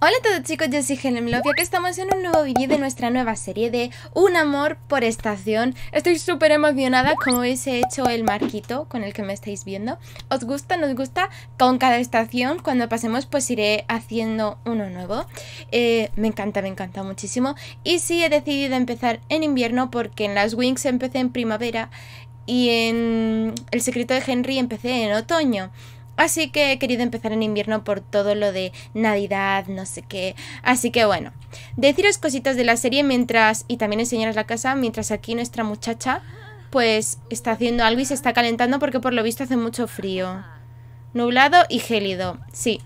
Hola a todos chicos, yo soy Helen Love y aquí estamos en un nuevo vídeo de nuestra nueva serie de Un amor por estación Estoy súper emocionada, como veis he hecho el marquito con el que me estáis viendo ¿Os gusta? ¿Nos gusta? Con cada estación, cuando pasemos pues iré haciendo uno nuevo eh, Me encanta, me encanta muchísimo Y sí, he decidido empezar en invierno porque en las Wings empecé en primavera Y en El secreto de Henry empecé en otoño Así que he querido empezar en invierno por todo lo de Navidad, no sé qué. Así que bueno, deciros cositas de la serie mientras, y también enseñaros la casa, mientras aquí nuestra muchacha pues está haciendo algo y se está calentando porque por lo visto hace mucho frío. Nublado y gélido, sí.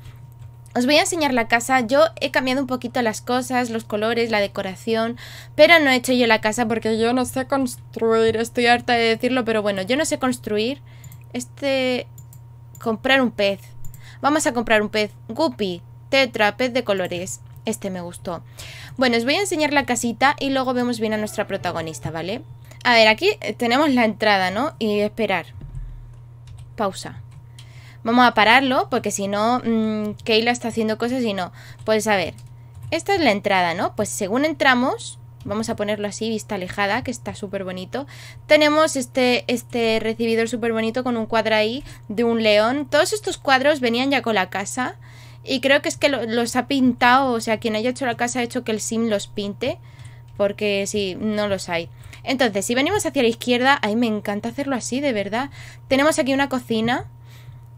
Os voy a enseñar la casa, yo he cambiado un poquito las cosas, los colores, la decoración, pero no he hecho yo la casa porque yo no sé construir, estoy harta de decirlo, pero bueno, yo no sé construir. Este Comprar un pez. Vamos a comprar un pez. Guppy, tetra, pez de colores. Este me gustó. Bueno, os voy a enseñar la casita y luego vemos bien a nuestra protagonista, ¿vale? A ver, aquí eh, tenemos la entrada, ¿no? Y esperar. Pausa. Vamos a pararlo porque si no, mm, Keila está haciendo cosas y no. Pues a ver, esta es la entrada, ¿no? Pues según entramos, vamos a ponerlo así, vista alejada, que está súper bonito. Tenemos este, este recibidor súper bonito con un cuadro ahí de un león. Todos estos cuadros venían ya con la casa y creo que es que los ha pintado, o sea, quien haya hecho la casa ha hecho que el sim los pinte, porque si no los hay. Entonces, si venimos hacia la izquierda, ahí me encanta hacerlo así, de verdad. Tenemos aquí una cocina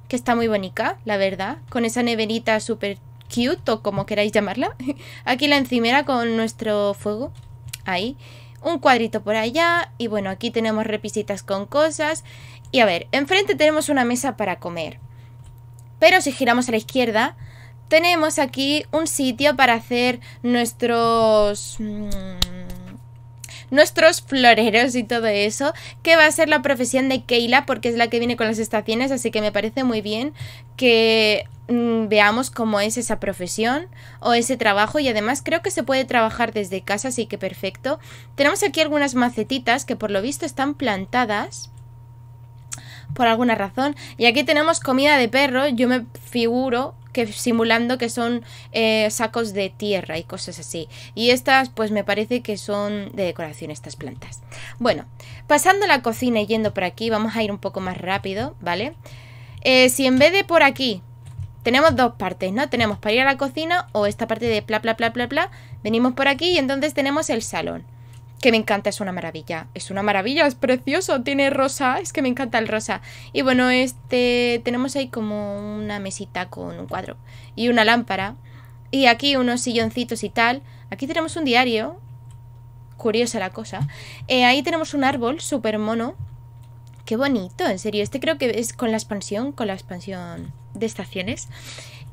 que está muy bonita, la verdad, con esa neverita súper cute o como queráis llamarla. Aquí la encimera con nuestro fuego, ahí, un cuadrito por allá y bueno, aquí tenemos repisitas con cosas. Y a ver, enfrente tenemos una mesa para comer. Pero si giramos a la izquierda, tenemos aquí un sitio para hacer nuestros... Mm, nuestros floreros y todo eso, que va a ser la profesión de Keila porque es la que viene con las estaciones, así que me parece muy bien que mm, veamos cómo es esa profesión o ese trabajo y además creo que se puede trabajar desde casa, así que perfecto. Tenemos aquí algunas macetitas que por lo visto están plantadas por alguna razón. Y aquí tenemos comida de perro, yo me figuro que simulando que son eh, sacos de tierra y cosas así. Y estas pues me parece que son de decoración estas plantas. Bueno, pasando la cocina y yendo por aquí, vamos a ir un poco más rápido, ¿vale? Eh, si en vez de por aquí tenemos dos partes, ¿no? Tenemos para ir a la cocina o esta parte de pla pla bla, bla, bla. Venimos por aquí y entonces tenemos el salón que me encanta, es una maravilla. Es una maravilla, es precioso, tiene rosa, es que me encanta el rosa. Y bueno, este tenemos ahí como una mesita con un cuadro y una lámpara. Y aquí unos silloncitos y tal. Aquí tenemos un diario. Curiosa la cosa. Eh, ahí tenemos un árbol súper mono. Qué bonito, en serio. Este creo que es con la expansión, con la expansión de estaciones.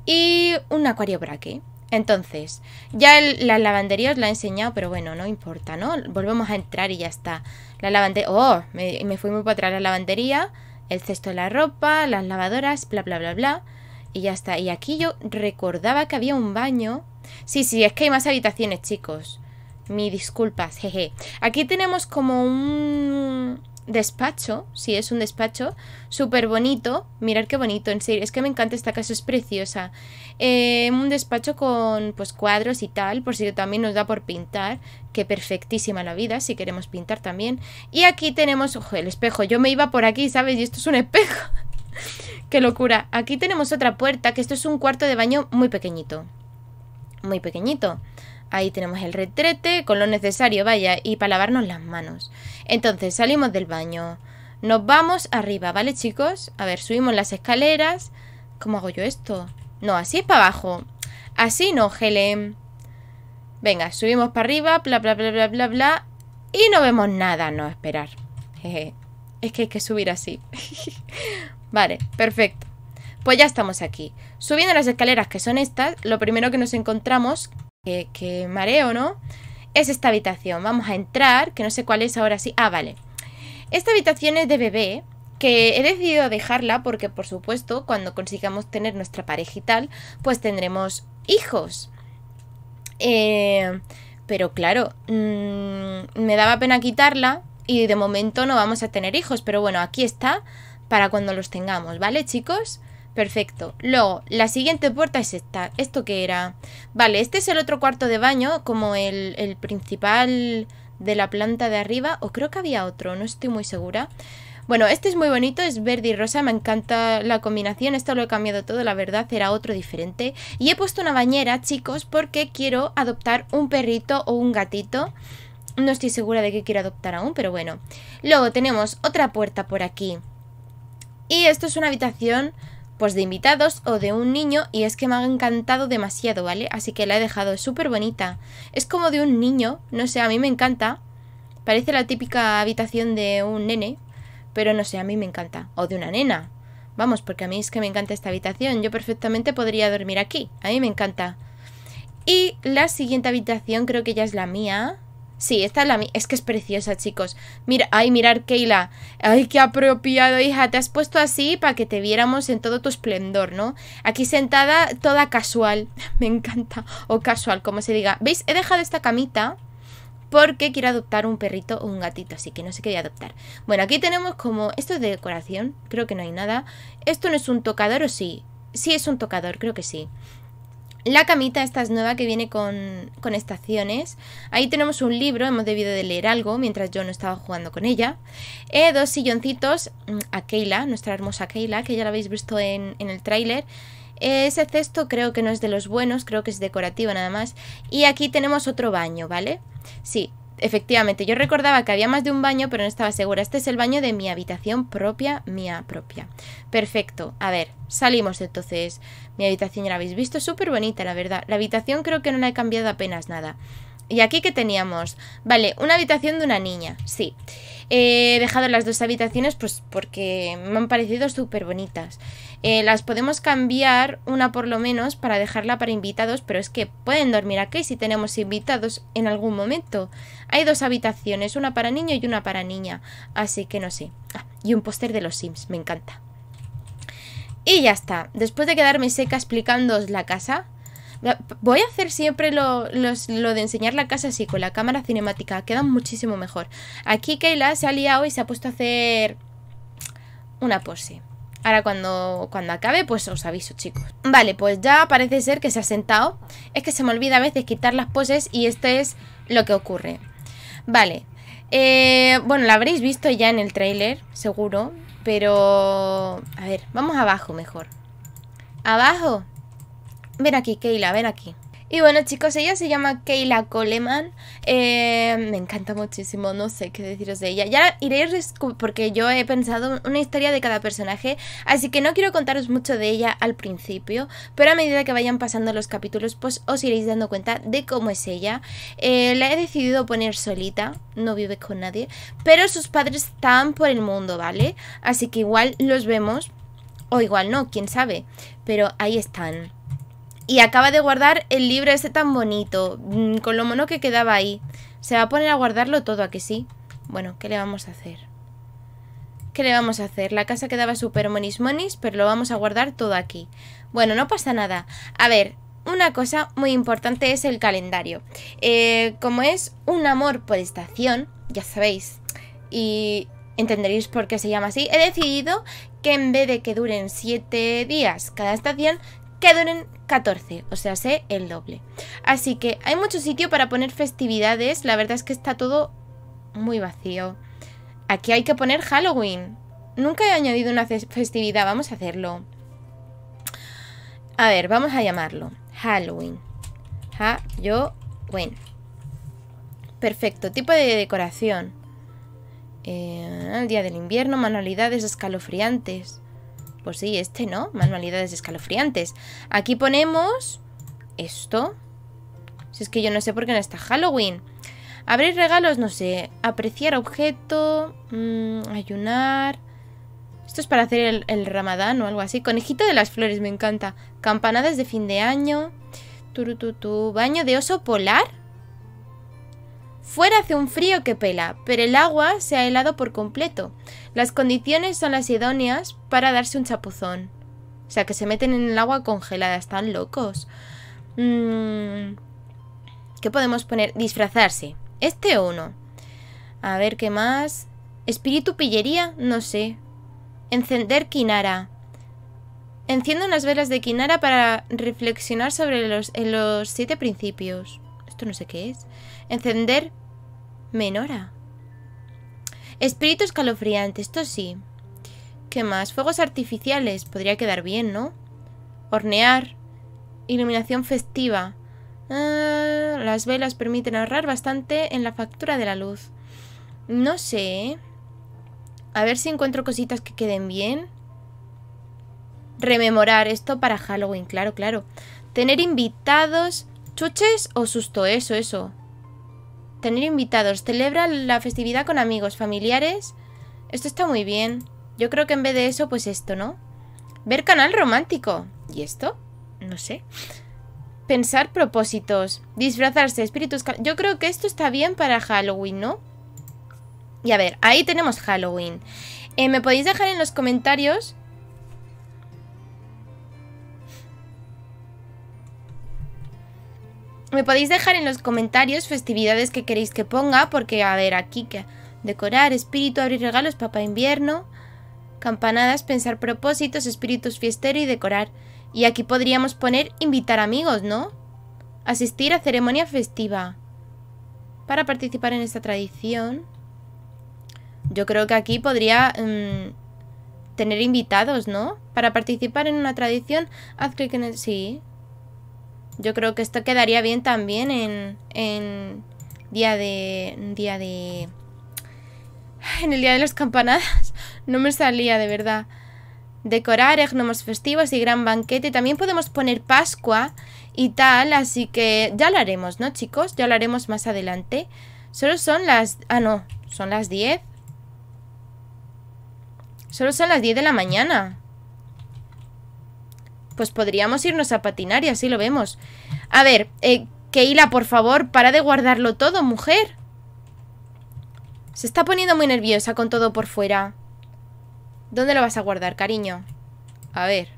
Y un acuario braque. Entonces, ya la lavandería os la he enseñado, pero bueno, no importa, ¿no? Volvemos a entrar y ya está. La lavandería... ¡Oh! Me, me, fui muy para atrás la lavandería, el cesto de la ropa, las lavadoras, bla, bla, bla, bla. Y ya está. Y aquí yo recordaba que había un baño. Sí, sí, es que hay más habitaciones, chicos. Mi disculpas, jeje. Aquí tenemos como un despacho, si es un despacho, súper bonito, mirar qué bonito, en serio, es que me encanta esta casa, es preciosa. Eh, un despacho con pues cuadros y tal, por si también nos da por pintar, que perfectísima la vida, si queremos pintar también. Y aquí tenemos, ojo, el espejo, yo me iba por aquí, ¿sabes? Y esto es un espejo. qué locura. Aquí tenemos otra puerta, que esto es un cuarto de baño muy pequeñito. Muy pequeñito. Ahí tenemos el retrete con lo necesario, vaya, y para lavarnos las manos. Entonces, salimos del baño. Nos vamos arriba, ¿vale, chicos? A ver, subimos las escaleras. ¿Cómo hago yo esto? No, así es para abajo. Así no, Helen. Venga, subimos para arriba, bla, bla, bla, bla, bla, bla. Y no vemos nada, no, esperar. Es que hay que subir así. vale, perfecto. Pues ya estamos aquí. Subiendo las escaleras que son estas, lo primero que nos encontramos que, mareo, ¿no? Es esta habitación. Vamos a entrar, que no sé cuál es ahora sí. Ah, vale. Esta habitación es de bebé, que he decidido dejarla porque, por supuesto, cuando consigamos tener nuestra pareja y tal, pues tendremos hijos. Eh, pero claro, mm, me daba pena quitarla y de momento no vamos a tener hijos, pero bueno, aquí está para cuando los tengamos, ¿vale, chicos? Perfecto. Luego, la siguiente puerta es esta. ¿Esto qué era? Vale, este es el otro cuarto de baño, como el, el principal de la planta de arriba. O creo que había otro, no estoy muy segura. Bueno, este es muy bonito, es verde y rosa, me encanta la combinación, esto lo he cambiado todo, la verdad era otro diferente. Y he puesto una bañera, chicos, porque quiero adoptar un perrito o un gatito. No estoy segura de qué quiero adoptar aún, pero bueno. Luego tenemos otra puerta por aquí. Y esto es una habitación pues de invitados o de un niño y es que me ha encantado demasiado, ¿vale? Así que la he dejado, súper bonita. Es como de un niño, no sé, a mí me encanta. Parece la típica habitación de un nene, pero no sé, a mí me encanta. O de una nena. Vamos, porque a mí es que me encanta esta habitación. Yo perfectamente podría dormir aquí. A mí me encanta. Y la siguiente habitación creo que ya es la mía. Sí, esta es la Es que es preciosa, chicos. Mira, ay, mirar, Keila. Ay, qué apropiado, hija. Te has puesto así para que te viéramos en todo tu esplendor, ¿no? Aquí sentada, toda casual. Me encanta. O casual, como se diga. ¿Veis? He dejado esta camita porque quiero adoptar un perrito o un gatito, así que no sé qué voy a adoptar. Bueno, aquí tenemos como... Esto es de decoración, creo que no hay nada. ¿Esto no es un tocador o sí? Sí es un tocador, creo que sí. La camita, esta es nueva que viene con, con, estaciones. Ahí tenemos un libro, hemos debido de leer algo mientras yo no estaba jugando con ella. Eh, dos silloncitos, mm, a Keila, nuestra hermosa Keila, que ya la habéis visto en, en el tráiler. Eh, ese cesto creo que no es de los buenos, creo que es decorativo nada más. Y aquí tenemos otro baño, ¿vale? Sí, Efectivamente, yo recordaba que había más de un baño, pero no estaba segura. Este es el baño de mi habitación propia, mía propia. Perfecto. A ver, salimos entonces. Mi habitación ya la habéis visto, súper bonita, la verdad. La habitación creo que no la he cambiado apenas nada. ¿Y aquí qué teníamos? Vale, una habitación de una niña, sí. Eh, he dejado las dos habitaciones pues porque me han parecido súper bonitas. Eh, las podemos cambiar una por lo menos para dejarla para invitados, pero es que pueden dormir aquí si tenemos invitados en algún momento. Hay dos habitaciones, una para niño y una para niña, así que no sé. Ah, y un póster de los Sims, me encanta. Y ya está, después de quedarme seca explicándoos la casa, Voy a hacer siempre lo, de enseñar la casa así, con la cámara cinemática. Queda muchísimo mejor. Aquí Kayla se ha liado y se ha puesto a hacer una pose. Ahora cuando, cuando acabe, pues os aviso, chicos. Vale, pues ya parece ser que se ha sentado. Es que se me olvida a veces quitar las poses y esto es lo que ocurre. Vale. Eh, bueno, la habréis visto ya en el tráiler, seguro. Pero... A ver, vamos abajo mejor. Abajo. Ven aquí, Keila, ven aquí. Y bueno chicos, ella se llama Keila Coleman, eh, me encanta muchísimo, no sé qué deciros de ella. Ya iréis porque yo he pensado una historia de cada personaje, así que no quiero contaros mucho de ella al principio, pero a medida que vayan pasando los capítulos pues os iréis dando cuenta de cómo es ella. Eh, la he decidido poner solita, no vive con nadie, pero sus padres están por el mundo, ¿vale? Así que igual los vemos, o igual no, quién sabe, pero ahí están y acaba de guardar el libro ese tan bonito, mm, con lo mono que quedaba ahí. Se va a poner a guardarlo todo, aquí, sí? Bueno, ¿qué le vamos a hacer? ¿Qué le vamos a hacer? La casa quedaba súper monis monis, pero lo vamos a guardar todo aquí. Bueno, no pasa nada. A ver, una cosa muy importante es el calendario. Eh, como es un amor por estación, ya sabéis, y entenderéis por qué se llama así, he decidido que en vez de que duren 7 días cada estación, que duren 14, o sea, sé el doble. Así que hay mucho sitio para poner festividades, la verdad es que está todo muy vacío. Aquí hay que poner Halloween. Nunca he añadido una festividad, vamos a hacerlo. A ver, vamos a llamarlo Halloween. Halloween. Perfecto, tipo de decoración. Eh, el día del invierno, manualidades escalofriantes. Pues sí, este, ¿no? Manualidades escalofriantes. Aquí ponemos... ¿Esto? Si es que yo no sé por qué no está Halloween. Abrir regalos, no sé. Apreciar objeto. Mm, ayunar. Esto es para hacer el, ramadán o algo así. Conejito de las flores, me encanta. Campanadas de fin de año. Turututu. Baño de oso polar. Fuera hace un frío que pela, pero el agua se ha helado por completo. Las condiciones son las idóneas para darse un chapuzón. O sea, que se meten en el agua congelada, están locos. Mm, ¿Qué podemos poner? Disfrazarse. Este o uno. A ver, ¿qué más? ¿Espíritu pillería? No sé. Encender quinara. Enciendo unas velas de quinara para reflexionar sobre los, los siete principios. Esto no sé qué es. Encender Menora. Espíritu escalofriante, esto sí. ¿Qué más? Fuegos artificiales. Podría quedar bien, ¿no? Hornear. Iluminación festiva. Ah, las velas permiten ahorrar bastante en la factura de la luz. No sé. ¿eh? A ver si encuentro cositas que queden bien. Rememorar esto para Halloween, claro, claro. Tener invitados. ¿Chuches o susto? Eso, eso. Tener invitados. Celebra la festividad con amigos, familiares. Esto está muy bien. Yo creo que en vez de eso, pues esto, ¿no? Ver canal romántico. ¿Y esto? No sé. Pensar propósitos. Disfrazarse, espíritus... Yo creo que esto está bien para Halloween, ¿no? Y a ver, ahí tenemos Halloween. Eh, Me podéis dejar en los comentarios Me podéis dejar en los comentarios festividades que queréis que ponga, porque a ver, aquí que decorar, espíritu, abrir regalos, papá invierno, campanadas, pensar propósitos, espíritus fiestero y decorar. Y aquí podríamos poner invitar amigos, ¿no? Asistir a ceremonia festiva. Para participar en esta tradición. Yo creo que aquí podría em, tener invitados, ¿no? Para participar en una tradición, haz clic en el... Sí, yo creo que esto quedaría bien también en, en día de... Día de... En el día de las campanadas. No me salía, de verdad. Decorar, eh, gnomos festivos y gran banquete. También podemos poner Pascua y tal, así que ya lo haremos, ¿no, chicos? Ya lo haremos más adelante. Solo son las... Ah, no, son las 10. Solo son las 10 de la mañana. Pues podríamos irnos a patinar y así lo vemos. A ver, eh, Keila, por favor, para de guardarlo todo, mujer. Se está poniendo muy nerviosa con todo por fuera. ¿Dónde lo vas a guardar, cariño? A ver.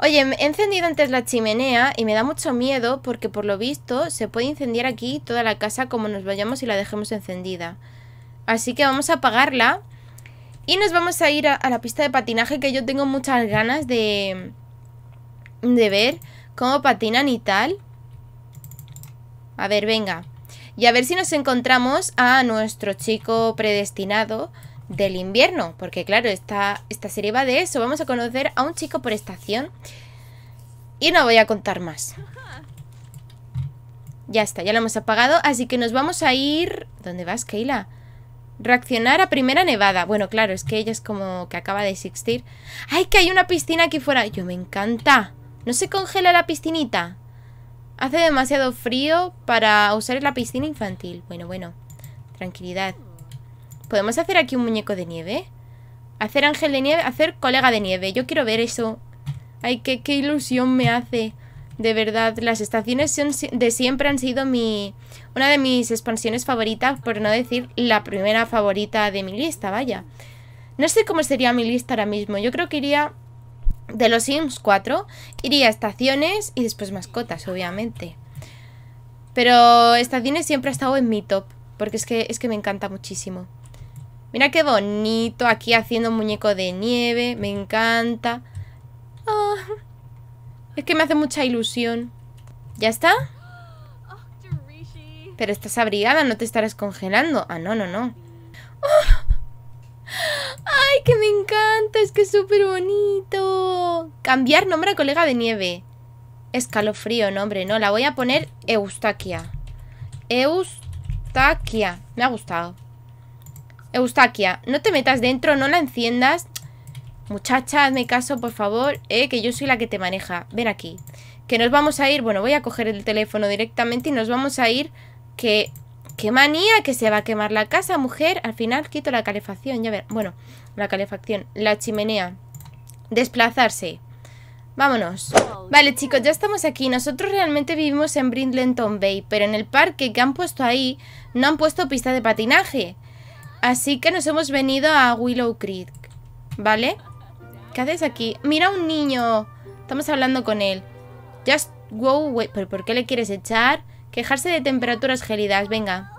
Oye, he encendido antes la chimenea y me da mucho miedo porque por lo visto se puede incendiar aquí toda la casa como nos vayamos y la dejemos encendida. Así que vamos a apagarla y nos vamos a ir a, la pista de patinaje que yo tengo muchas ganas de, de ver cómo patinan y tal. A ver, venga. Y a ver si nos encontramos a nuestro chico predestinado del invierno. Porque claro, esta, esta serie va de eso. Vamos a conocer a un chico por estación. Y no voy a contar más. Ya está, ya lo hemos apagado. Así que nos vamos a ir... ¿Dónde vas, Keila? Reaccionar a primera nevada. Bueno, claro, es que ella es como que acaba de existir. ¡Ay, que hay una piscina aquí fuera! ¡Yo me encanta! ¿No se congela la piscinita? Hace demasiado frío para usar la piscina infantil. Bueno, bueno. Tranquilidad. ¿Podemos hacer aquí un muñeco de nieve? Hacer ángel de nieve, hacer colega de nieve. Yo quiero ver eso. Ay, qué, qué ilusión me hace. De verdad, las estaciones de siempre han sido mi una de mis expansiones favoritas, por no decir la primera favorita de mi lista, vaya. No sé cómo sería mi lista ahora mismo. Yo creo que iría de los Sims 4, iría a estaciones y después mascotas, obviamente. Pero estaciones siempre ha estado en mi top, porque es que, es que me encanta muchísimo. Mira qué bonito, aquí haciendo un muñeco de nieve, me encanta. Ah, es que me hace mucha ilusión. ¿Ya está? Pero estás abrigada, no te estarás congelando. Ah, no, no, no. ¡Ay, que me encanta! Es que es súper bonito. Cambiar nombre a colega de nieve. Escalofrío, nombre, no. La voy a poner Eustaquia. Eustaquia. Me ha gustado. Eustaquia, no te metas dentro, no la enciendas. Muchacha, hazme caso, por favor, eh, que yo soy la que te maneja. Ven aquí. Que nos vamos a ir... Bueno, voy a coger el teléfono directamente y nos vamos a ir... Que... ¡Qué manía! Que se va a quemar la casa, mujer. Al final quito la calefacción, ya ver. Bueno, la calefacción, la chimenea. Desplazarse. Vámonos. Vale, chicos, ya estamos aquí. Nosotros realmente vivimos en Brindleton Bay, pero en el parque que han puesto ahí no han puesto pista de patinaje. Así que nos hemos venido a Willow Creek, ¿vale? ¿Qué haces aquí? Mira un niño. Estamos hablando con él. Just go wait. ¿Pero por qué le quieres echar? Quejarse de temperaturas gélidas. Venga.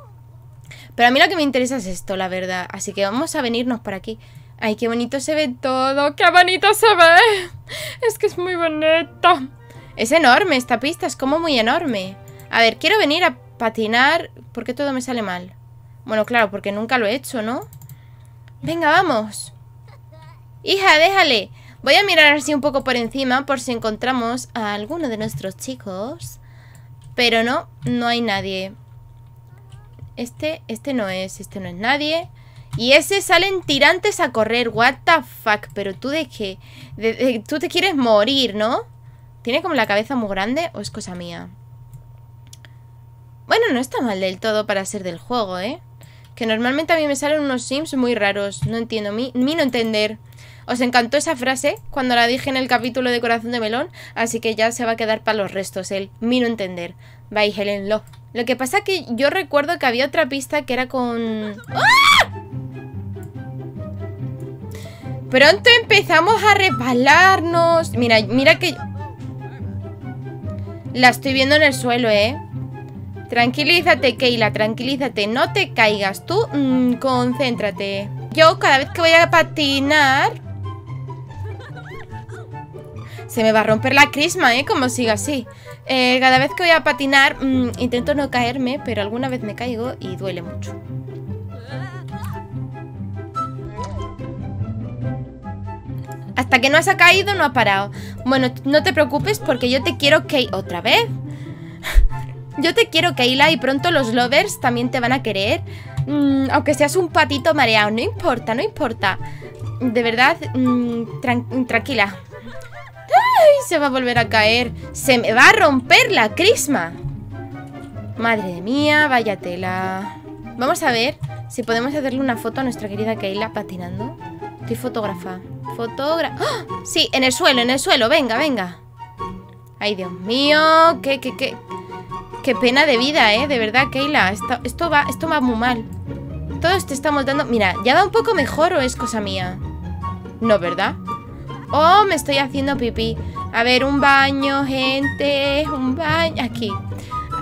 Pero a mí lo que me interesa es esto, la verdad. Así que vamos a venirnos por aquí. Ay, qué bonito se ve todo. ¡Qué bonito se ve! Es que es muy bonito. Es enorme esta pista. Es como muy enorme. A ver, quiero venir a patinar. ¿Por qué todo me sale mal? Bueno, claro, porque nunca lo he hecho, ¿no? Venga, vamos. Hija, déjale. Voy a mirar así un poco por encima por si encontramos a alguno de nuestros chicos. Pero no, no hay nadie. Este, este no es, este no es nadie. Y ese salen tirantes a correr. What the fuck, pero tú de qué? tú te quieres morir, ¿no? ¿Tiene como la cabeza muy grande o es cosa mía? Bueno, no está mal del todo para ser del juego, ¿eh? Que normalmente a mí me salen unos sims muy raros. No entiendo, mi, no entender. Os encantó esa frase cuando la dije en el capítulo de Corazón de Melón, así que ya se va a quedar para los restos el Mino Entender. Bye, Helen Lo que pasa que yo recuerdo que había otra pista que era con... ¡Ah! Pronto empezamos a resbalarnos. Mira, mira que... La estoy viendo en el suelo, ¿eh? Tranquilízate, Keila, tranquilízate. No te caigas. Tú mm, concéntrate. Yo cada vez que voy a patinar se me va a romper la crisma, ¿eh? Como siga así. Eh, cada vez que voy a patinar, mm, intento no caerme, pero alguna vez me caigo y duele mucho. Hasta que no has caído, no ha parado. Bueno, no te preocupes porque yo te quiero que... ¿Otra vez? yo te quiero, Keila, y pronto los lovers también te van a querer. Mm, aunque seas un patito mareado, no importa, no importa. De verdad, mm, tranquila. Se va a volver a caer. ¡Se me va a romper la crisma! Madre mía, vaya tela. Vamos a ver si podemos hacerle una foto a nuestra querida Keila patinando. Estoy fotógrafa. Fotógrafa. ¡Ah! Sí, en el suelo, en el suelo. Venga, venga. Ay, Dios mío. Qué, qué, qué. Qué pena de vida, ¿eh? De verdad, Keila. Esto, esto, va, esto va muy mal. Todos te estamos dando... Mira, ya va un poco mejor o es cosa mía. No, ¿verdad? Oh, me estoy haciendo pipí. A ver, un baño, gente. Un baño. Aquí.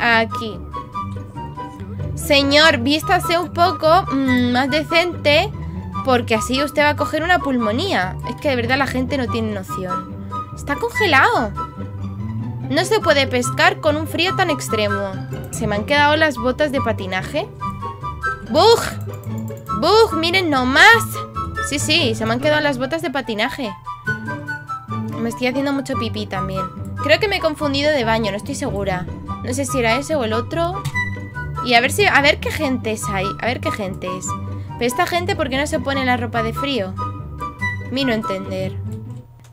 Aquí. Señor, vístase un poco mm, más decente. Porque así usted va a coger una pulmonía. Es que de verdad la gente no tiene noción. Está congelado. No se puede pescar con un frío tan extremo. Se me han quedado las botas de patinaje. ¡Bug! ¡Bug! ¡Miren nomás! Sí, sí, se me han quedado las botas de patinaje. Me estoy haciendo mucho pipí también. Creo que me he confundido de baño, no estoy segura. No sé si era ese o el otro. Y a ver si. A ver qué gente es ahí. A ver qué gente es. Pero esta gente, ¿por qué no se pone la ropa de frío? Mino entender.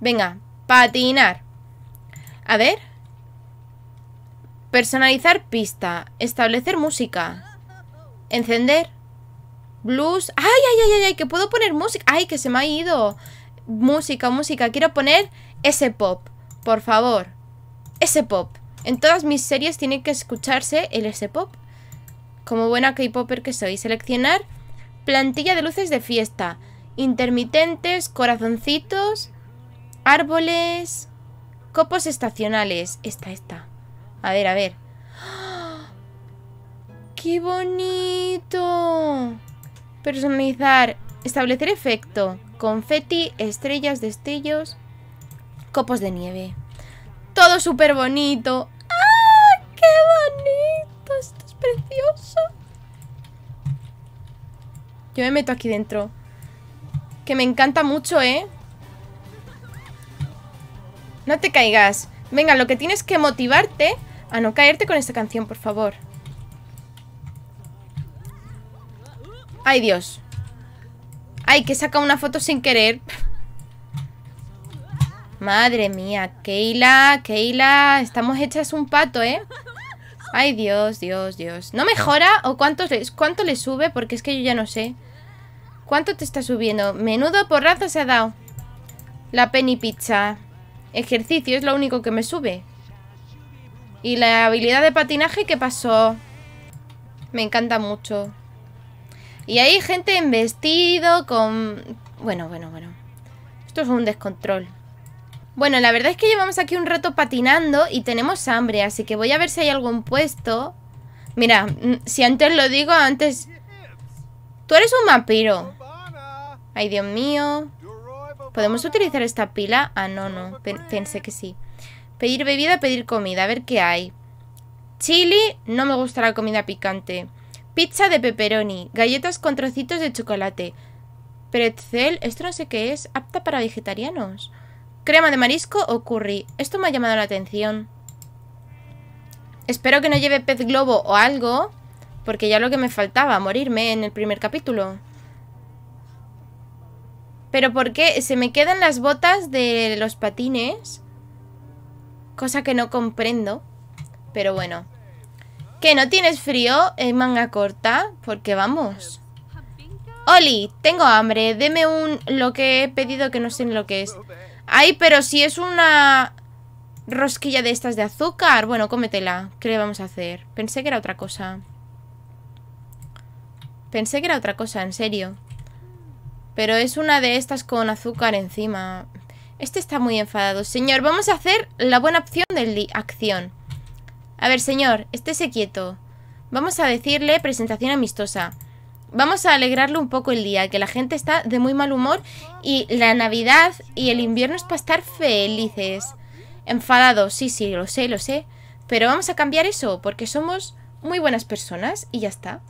Venga, patinar. A ver. Personalizar pista. Establecer música. Encender. Blues. ¡Ay, ay, ay, ay! ay que puedo poner música. ¡Ay, que se me ha ido! música, música, quiero poner ese pop, por favor. Ese pop. En todas mis series tiene que escucharse el ese pop. Como buena K-Popper que soy, seleccionar plantilla de luces de fiesta, intermitentes, corazoncitos, árboles, copos estacionales. Esta, esta. A ver, a ver. ¡Qué bonito! Personalizar. Establecer efecto confeti, estrellas, destellos, copos de nieve. Todo súper bonito. ¡Ah! ¡Qué bonito! Esto es precioso. Yo me meto aquí dentro. Que me encanta mucho, ¿eh? No te caigas. Venga, lo que tienes que motivarte a no caerte con esta canción, por favor. ¡Ay, Dios! Ay, que saca una foto sin querer Madre mía, Keila, Keila Estamos hechas un pato, ¿eh? Ay, Dios, Dios, Dios ¿No mejora o cuánto, cuánto le sube? Porque es que yo ya no sé ¿Cuánto te está subiendo? Menudo porrazo se ha dado La penny Ejercicio es lo único que me sube Y la habilidad de patinaje, ¿qué pasó? Me encanta mucho y hay gente en vestido con... Bueno, bueno, bueno. Esto es un descontrol. Bueno, la verdad es que llevamos aquí un rato patinando y tenemos hambre, así que voy a ver si hay algún puesto. Mira, si antes lo digo, antes... Tú eres un vampiro. Ay, Dios mío. ¿Podemos utilizar esta pila? Ah, no, no. pensé que sí. Pedir bebida, pedir comida. A ver qué hay. Chili, no me gusta la comida picante. Pizza de pepperoni, galletas con trocitos de chocolate, pretzel, esto no sé qué es, apta para vegetarianos, crema de marisco o curry. Esto me ha llamado la atención. Espero que no lleve pez globo o algo, porque ya lo que me faltaba, morirme en el primer capítulo. Pero ¿por qué? Se me quedan las botas de los patines, cosa que no comprendo, pero bueno. ¿Que no tienes frío en manga corta? Porque vamos. Oli, tengo hambre. Deme un... Lo que he pedido que no sé lo que es. Ay, pero si es una... Rosquilla de estas de azúcar. Bueno, cómetela. ¿Qué le vamos a hacer? Pensé que era otra cosa. Pensé que era otra cosa, en serio. Pero es una de estas con azúcar encima. Este está muy enfadado. Señor, vamos a hacer la buena opción del acción. A ver, señor, estése quieto. Vamos a decirle presentación amistosa. Vamos a alegrarle un poco el día, que la gente está de muy mal humor y la Navidad y el invierno es para estar felices. Enfadado, sí, sí, lo sé, lo sé. Pero vamos a cambiar eso, porque somos muy buenas personas y ya está.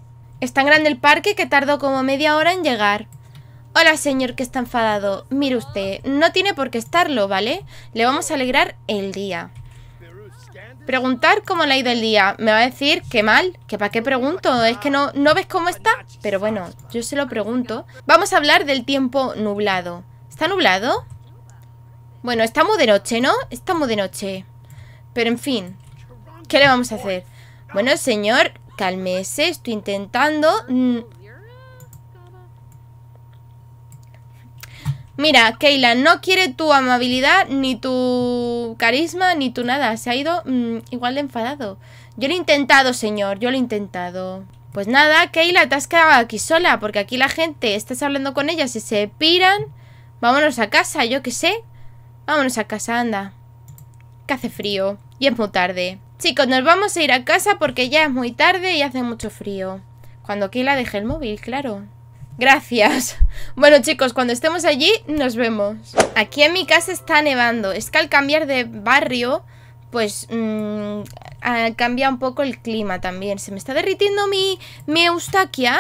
Es tan grande el parque que tardó como media hora en llegar. Hola, señor que está enfadado. Mire usted, no tiene por qué estarlo, ¿vale? Le vamos a alegrar el día. Preguntar cómo le ha ido el día. Me va a decir qué mal, que para qué pregunto. Es que no, no ves cómo está. Pero bueno, yo se lo pregunto. Vamos a hablar del tiempo nublado. ¿Está nublado? Bueno, estamos de noche, ¿no? Estamos de noche. Pero en fin, ¿qué le vamos a hacer? Bueno, señor, calmese. Estoy intentando mm, Mira, Keila, no quiere tu amabilidad, ni tu carisma, ni tu nada. Se ha ido mm, igual de enfadado. Yo lo he intentado, señor, yo lo he intentado. Pues nada, Keila, te has quedado aquí sola, porque aquí la gente, estás hablando con ella y se piran. Vámonos a casa, yo qué sé. Vámonos a casa, anda. Que hace frío y es muy tarde. Chicos, nos vamos a ir a casa porque ya es muy tarde y hace mucho frío. Cuando Keila deje el móvil, claro. Gracias. Bueno, chicos, cuando estemos allí, nos vemos. Aquí en mi casa está nevando. Es que al cambiar de barrio, pues mm, cambia un poco el clima también. ¿Se me está derritiendo mi, mi Eustaquia?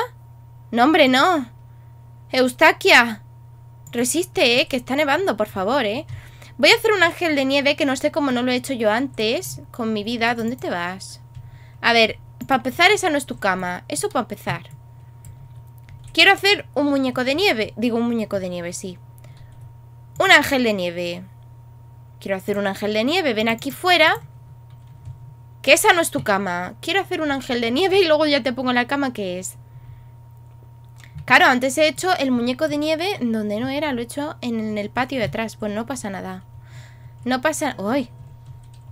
No, hombre, no. Eustaquia, resiste, ¿eh? Que está nevando, por favor, ¿eh? Voy a hacer un ángel de nieve que no sé cómo no lo he hecho yo antes con mi vida. ¿Dónde te vas? A ver, para empezar, esa no es tu cama. Eso para empezar. Quiero hacer un muñeco de nieve. Digo, un muñeco de nieve, sí. Un ángel de nieve. Quiero hacer un ángel de nieve. Ven aquí fuera. Que esa no es tu cama. Quiero hacer un ángel de nieve y luego ya te pongo la cama que es. Claro, antes he hecho el muñeco de nieve donde no era. Lo he hecho en el patio de atrás. Pues no pasa nada. No pasa... ¡Uy!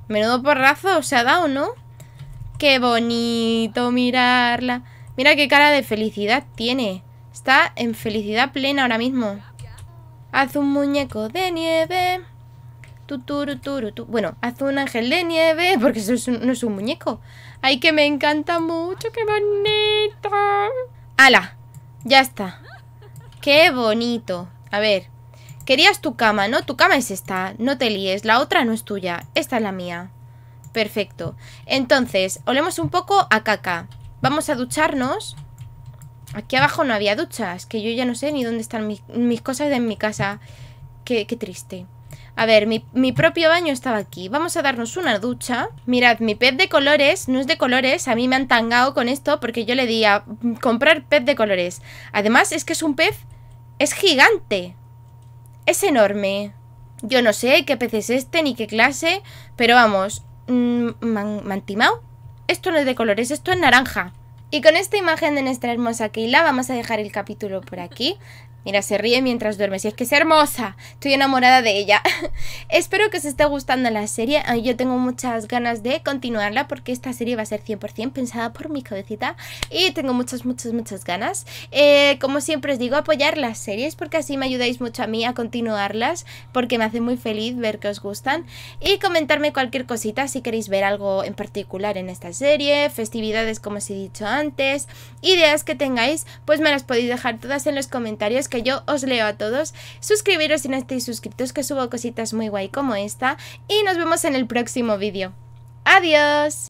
Menudo porrazo se ha dado, ¿no? ¡Qué bonito mirarla! Mira qué cara de felicidad tiene. Está en felicidad plena ahora mismo. Haz un muñeco de nieve. Tu, Bueno, haz un ángel de nieve, porque eso no es un muñeco. Ay, que me encanta mucho, qué bonito. ¡Hala! Ya está. ¡Qué bonito! A ver. Querías tu cama, ¿no? Tu cama es esta. No te líes. La otra no es tuya. Esta es la mía. Perfecto. Entonces, olemos un poco a caca. Vamos a ducharnos. Aquí abajo no había duchas, que yo ya no sé ni dónde están mis cosas de en mi casa. Qué, qué triste. A ver, mi, propio baño estaba aquí. Vamos a darnos una ducha. Mirad, mi pez de colores no es de colores. A mí me han tangado con esto porque yo le di a comprar pez de colores. Además, es que es un pez... Es gigante. Es enorme. Yo no sé qué pez es este ni qué clase, pero vamos... Mm, mantimao Esto no es de colores, esto es naranja. Y con esta imagen de nuestra hermosa Keila vamos a dejar el capítulo por aquí. Mira, se ríe mientras duerme. Si es que es hermosa. Estoy enamorada de ella. Espero que os esté gustando la serie. Yo tengo muchas ganas de continuarla porque esta serie va a ser 100% pensada por mi cabecita. Y tengo muchas, muchas, muchas ganas. Eh, como siempre os digo, apoyar las series porque así me ayudáis mucho a mí a continuarlas. Porque me hace muy feliz ver que os gustan. Y comentarme cualquier cosita si queréis ver algo en particular en esta serie. Festividades como os he dicho antes. Ideas que tengáis, pues me las podéis dejar todas en los comentarios que yo os leo a todos. Suscribiros si no estáis suscritos, que subo cositas muy guay como esta. Y nos vemos en el próximo vídeo. ¡Adiós!